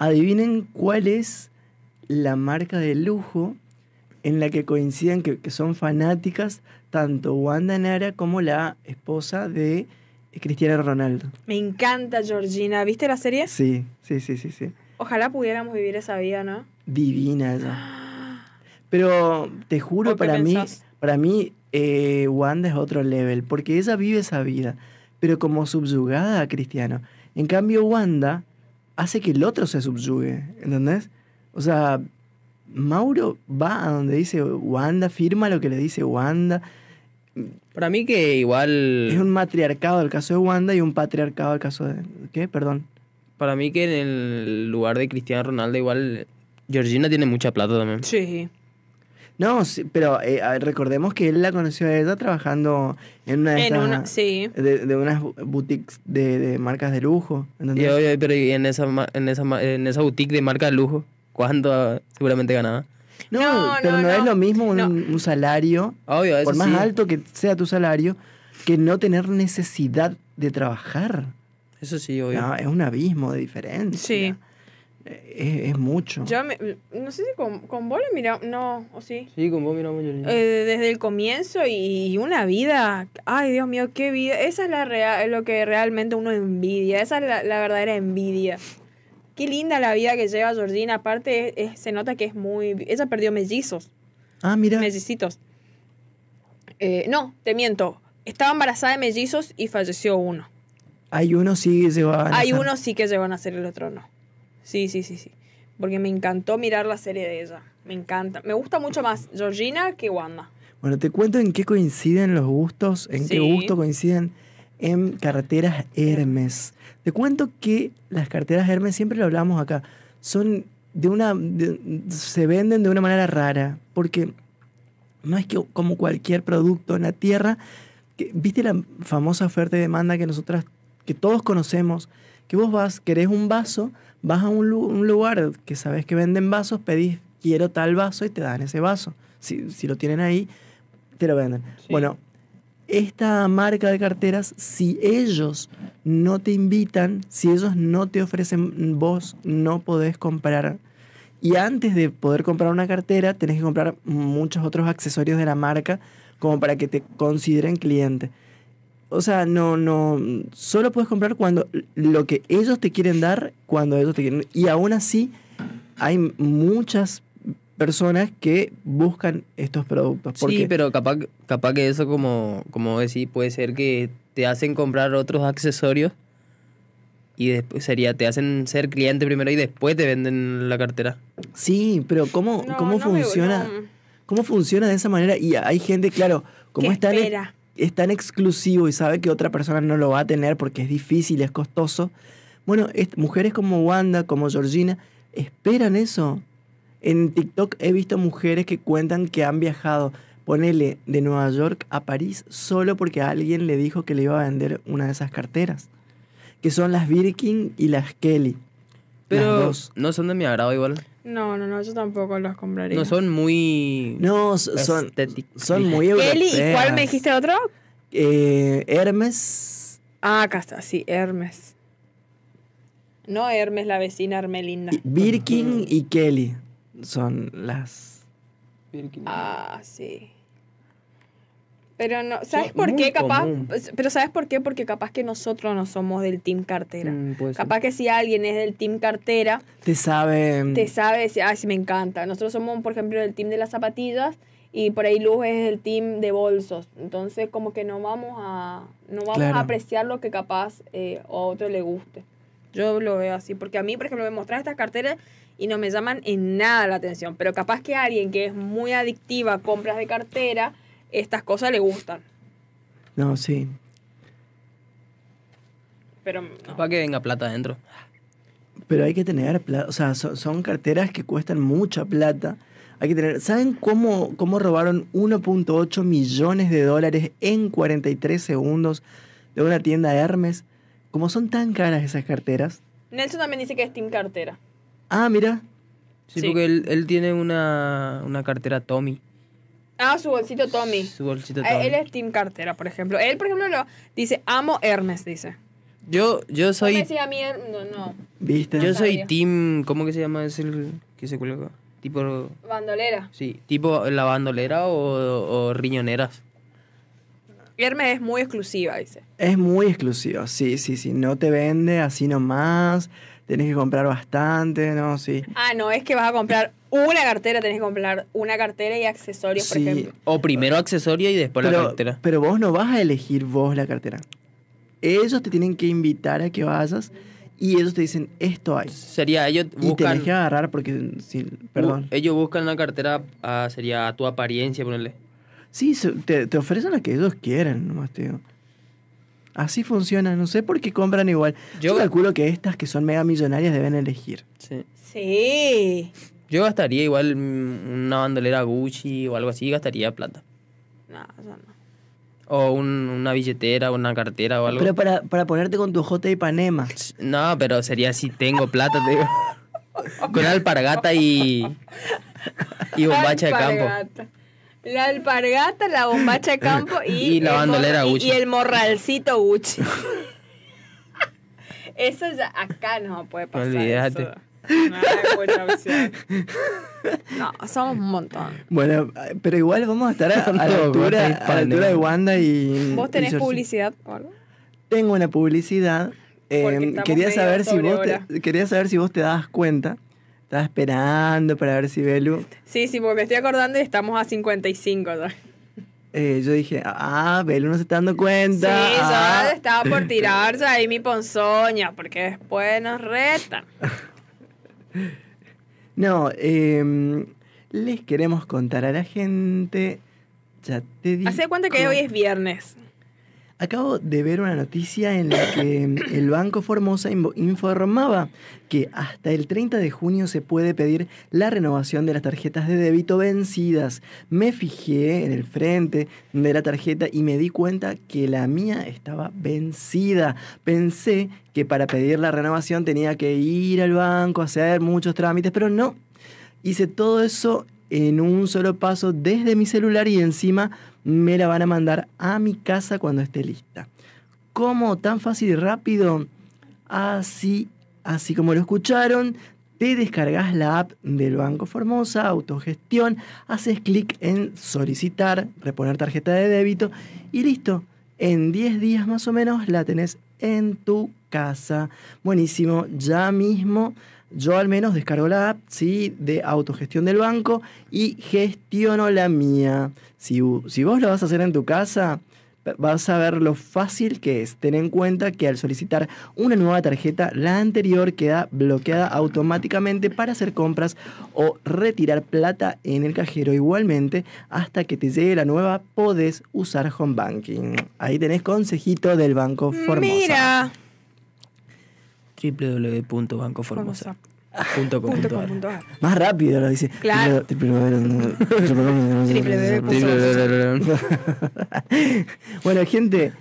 Adivinen cuál es la marca de lujo en la que coinciden que, son fanáticas tanto Wanda Nara como la esposa de Cristiano Ronaldo. Me encanta Georgina. ¿Viste la serie? Sí, sí, sí, sí, sí. Ojalá pudiéramos vivir esa vida, ¿no? Divina ella. Pero te juro, para mí, para mí, eh, Wanda es otro level, porque ella vive esa vida, pero como subyugada a Cristiano. En cambio, Wanda hace que el otro se subyugue, ¿entendés? O sea, Mauro va a donde dice Wanda, firma lo que le dice Wanda. Para mí que igual... Es un matriarcado el caso de Wanda y un patriarcado el caso de... ¿Qué? Perdón. Para mí que en el lugar de Cristiano Ronaldo igual Georgina tiene mucha plata también. Sí. No, pero eh, recordemos que él la conoció a ella trabajando en una de, de, unas boutiques de, marcas de lujo. Y, pero en esa, en, esa, en esa boutique de marca de lujo, ¿cuánto seguramente ganaba? No, pero no, es lo mismo un, salario, por más alto que sea tu salario, que no tener necesidad de trabajar. Eso sí, obvio. es un abismo de diferencia. Sí. Eh, es, mucho. Yo no sé si con, con vos no, o sí. Sí, con vos miramos yo. Eh, desde el comienzo y una vida, ay Dios mío, qué vida. Esa es la real, lo que realmente uno envidia, esa es la, verdadera envidia. Qué linda la vida que lleva Georgina, aparte se nota que es muy... Ella perdió mellizos. Ah, mira. Mellicitos. Eh, no, te miento, estaba embarazada de mellizos y falleció uno. Hay uno sí que a Hay uno sí que a hacer, el otro no. Sí, sí, sí, sí. Porque me encantó mirar la serie de ella. Me encanta. Me gusta mucho más Georgina que Wanda. Bueno, te cuento en qué coinciden los gustos, en qué gusto coinciden en carteras Hermes. Te cuento que las carteras Hermes, siempre lo hablamos acá, son de una. se venden de una manera rara. Porque no es que como cualquier producto en la tierra. ¿Viste la famosa oferta y demanda que nosotras, que todos conocemos, que vos vas, querés un vaso, vas a un, lugar que sabes que venden vasos, pedís quiero tal vaso y te dan ese vaso. Si, lo tienen ahí, te lo venden. Bueno, esta marca de carteras, si ellos no te invitan, si ellos no te ofrecen, vos no podés comprar. Y antes de poder comprar una cartera, tenés que comprar muchos otros accesorios de la marca como para que te consideren cliente o sea, no, no, solo puedes comprar cuando lo que ellos te quieren dar, cuando ellos te quieren. Y aún así, hay muchas personas que buscan estos productos. Porque... Sí, pero capaz, capaz que eso, como, como decís, puede ser que te hacen comprar otros accesorios y después sería, te hacen ser cliente primero y después te venden la cartera. Sí, pero ¿cómo, cómo funciona? ¿Cómo funciona de esa manera? Y hay gente, claro, como está es tan exclusivo y sabe que otra persona no lo va a tener porque es difícil, es costoso. Bueno, mujeres como Wanda, como Georgina, esperan eso. En TikTok he visto mujeres que cuentan que han viajado, ponele, de Nueva York a París solo porque alguien le dijo que le iba a vender una de esas carteras, que son las Birkin y las Kelly. Pero no son de mi agrado igual. No, no, no, yo tampoco los compraría. No son muy. No, son. Son muy Kelly, ¿y cuál me dijiste otro? Eh, Hermes. Ah, acá está, sí, Hermes. No Hermes, la vecina Hermelinda. Birkin y Kelly son las. Birkin. Ah, sí. Pero no, ¿sabes por qué? Capaz, pues, pero ¿sabes por qué? Porque capaz que nosotros no somos del team cartera. Mm, capaz que si alguien es del team cartera, te sabe mm. te sabe si "Ay, sí me encanta." Nosotros somos, por ejemplo, del team de las zapatillas y por ahí Luz es el team de bolsos. Entonces, como que no vamos a no vamos a apreciar lo que capaz eh, a otro le guste. Yo lo veo así, porque a mí, por ejemplo, me mostrar estas carteras y no me llaman en nada la atención, pero capaz que alguien que es muy adictiva a compras de cartera estas cosas le gustan. No, sí. Pero. Para que venga plata adentro. Pero hay que tener plata. O sea, son, carteras que cuestan mucha plata. Hay que tener. ¿Saben cómo, cómo robaron 1.8 millones de dólares en 43 segundos de una tienda de Hermes? Como son tan caras esas carteras. Nelson también dice que es Team Cartera. Ah, mira. Sí, porque él, tiene una, una cartera Tommy. Ah, su bolsito Tommy. Su bolsito ah, Tommy. Él es Tim Cartera, por ejemplo. Él, por ejemplo, lo dice, amo Hermes, dice. Yo, yo soy. No a mí, no, no. ¿Viste? Yo soy Tim... ¿Cómo que se llama? ese que se coloca? Tipo. Bandolera. Sí, tipo la bandolera o, o riñoneras. Hermes es muy exclusiva, dice. Es muy exclusiva, sí, sí, sí. No te vende así nomás. Tienes que comprar bastante, ¿no? Sí. Ah, no, es que vas a comprar una cartera tenés que comprar, una cartera y accesorios, por ejemplo. O primero accesorio y después la cartera. Pero vos no vas a elegir vos la cartera. Ellos te tienen que invitar a que vayas y ellos te dicen esto hay. Sería ellos y te que agarrar porque perdón. ellos buscan una cartera ah, sería a tu apariencia, ponerle. Sí, te, ofrecen la que ellos quieren, nomás Así funciona, no sé por qué compran igual. Yo calculo que estas que son mega millonarias deben elegir. Sí. Sí. Yo gastaría igual mm, una bandolera Gucci o algo así, gastaría plata. No, eso no. O una billetera, o una cartera o algo. Pero para, ponerte con tu J y Panema No, pero sería si tengo plata, te digo. con alpargata y, y bombacha de campo. La alpargata, la bombacha de campo y, y la bandolera Gucci. Y el morralcito Gucci. eso ya acá no puede pasar. Olvídate. No, somos un montón. Bueno, pero igual vamos a estar a, la, altura, a altura, de Wanda y. ¿Vos tenés publicidad o Tengo una publicidad. Eh, quería, saber si vos te, quería saber si vos te das cuenta. Estaba esperando para ver si Belu. Sí, sí, porque me estoy acordando y estamos a 55. Eh, yo dije, ah, Belu no se está dando cuenta. Sí, yo ah". estaba por tirarse ahí mi ponzoña, porque después nos retan. No, em, les queremos contar a la gente. Ya te digo. ¿Hace cuenta que hoy es viernes? Acabo de ver una noticia en la que em, el Banco Formosa informaba que hasta el 30 de junio se puede pedir la renovación de las tarjetas de débito vencidas. Me fijé en el frente de la tarjeta y me di cuenta que la mía estaba vencida. Pensé que para pedir la renovación tenía que ir al banco, hacer muchos trámites, pero no. Hice todo eso en un solo paso desde mi celular y encima me la van a mandar a mi casa cuando esté lista. ¿Cómo? ¿Tan fácil y rápido? Así, así como lo escucharon, te descargas la app del Banco Formosa, autogestión, haces clic en solicitar, reponer tarjeta de débito y listo. En 10 días más o menos la tenés en tu casa. Buenísimo, ya mismo yo al menos descargo la app, ¿sí? De autogestión del banco y gestiono la mía. Si, si vos lo vas a hacer en tu casa, vas a ver lo fácil que es. Ten en cuenta que al solicitar una nueva tarjeta, la anterior queda bloqueada automáticamente para hacer compras o retirar plata en el cajero. Igualmente, hasta que te llegue la nueva, podés usar home banking. Ahí tenés consejito del Banco Formosa. Mira www.bancoformosa.com.ar Más rápido lo dice. Claro. Bueno, gente,